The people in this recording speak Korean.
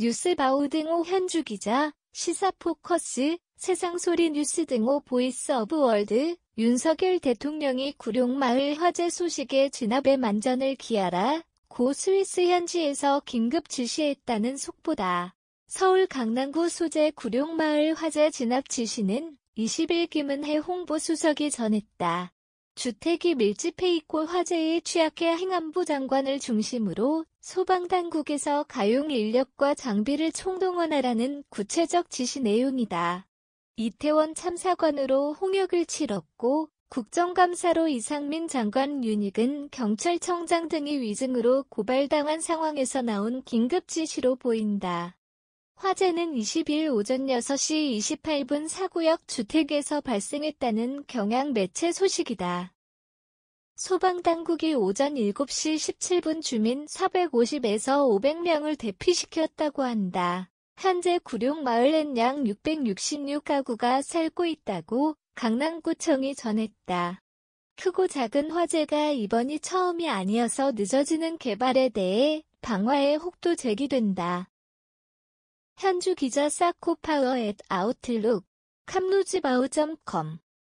뉴스바우 등호 현주 기자, 시사포커스, 세상소리 뉴스 등호 보이스 오브 월드, 윤석열 대통령이 구룡마을 화재 소식에 진압의 만전을 기하라, 고 스위스 현지에서 긴급 지시했다는 속보다. 서울 강남구 소재 구룡마을 화재 진압 지시는 20일 김은혜 홍보수석이 전했다. 주택이 밀집해 있고 화재에 취약해 행안부 장관을 중심으로 소방당국에서 가용 인력과 장비를 총동원하라는 구체적 지시 내용이다. 이태원 참사관으로 홍역을 치렀고 국정감사로 이상민 장관 윤익은 경찰청장 등이 위증으로 고발당한 상황에서 나온 긴급 지시로 보인다. 화재는 20일 오전 6시 28분 사구역 주택에서 발생했다는 경향 매체 소식이다. 소방당국이 오전 7시 17분 주민 450에서 500명을 대피시켰다고 한다. 현재 구룡마을엔 양 666가구가 살고 있다고 강남구청이 전했다. 크고 작은 화재가 이번이 처음이 아니어서 늦어지는 개발에 대해 방화의 혹도 제기된다. 현주 기자 사코파워 앳 아웃룩 캄루즈바우.com